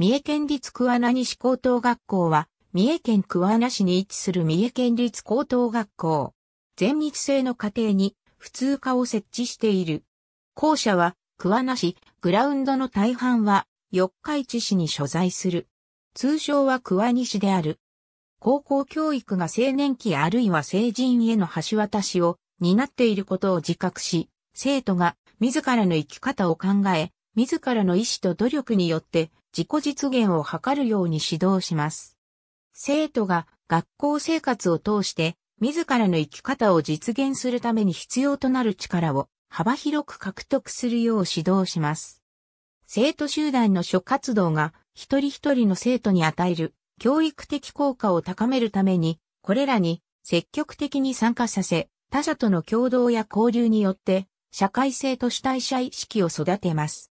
三重県立桑名西高等学校は、三重県桑名市に位置する三重県立高等学校。全日制の家庭に普通科を設置している。校舎は桑名市、グラウンドの大半は四日市市に所在する。通称は桑西市である。高校教育が青年期あるいは成人への橋渡しを担っていることを自覚し、生徒が自らの生き方を考え、自らの意志と努力によって自己実現を図るように指導します。生徒が学校生活を通して自らの生き方を実現するために必要となる力を幅広く獲得するよう指導します。生徒集団の諸活動が一人一人の生徒に与える教育的効果を高めるために、これらに積極的に参加させ、他者との共同や交流によって社会性と主体者意識を育てます。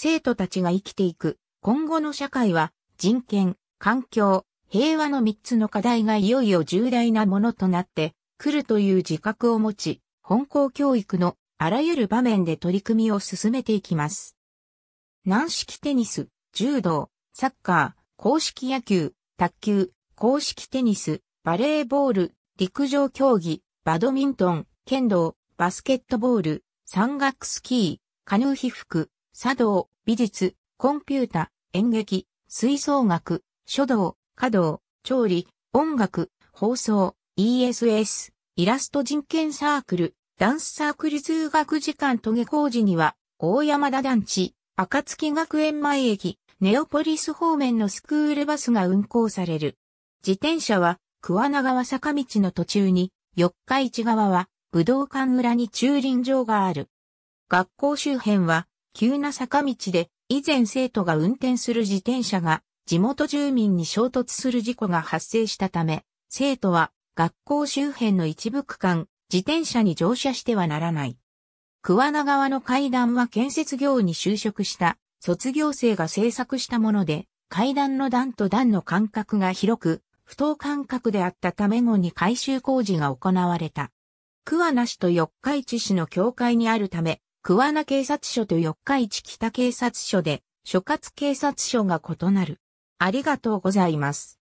生徒たちが生きていく、今後の社会は、人権、環境、平和の3つの課題がいよいよ重大なものとなってくるという自覚を持ち、本校教育のあらゆる場面で取り組みを進めていきます。軟式テニス、柔道、サッカー、公式野球、卓球、公式テニス、バレーボール、陸上競技、バドミントン、剣道、バスケットボール、山岳スキー、カヌー被服、茶道、美術、コンピュータ、演劇、吹奏楽、書道、華道、調理、音楽、放送、ESS、イラスト人権サークル、ダンスサークル通学時間と下工事には、大山田団地、暁学園前駅、ネオポリス方面のスクールバスが運行される。自転車は、桑名川坂道の途中に、四日市側は、武道館裏に駐輪場がある。学校周辺は、急な坂道で、以前生徒が運転する自転車が地元住民に衝突する事故が発生したため、生徒は学校周辺の一部区間、自転車に乗車してはならない。桑名川の階段は建設業に就職した卒業生が制作したもので、階段の段と段の間隔が広く、不等間隔であったため後に改修工事が行われた。桑名市と四日市市の境界にあるため、桑名警察署と四日市北警察署で、所轄警察署が異なる。ありがとうございます。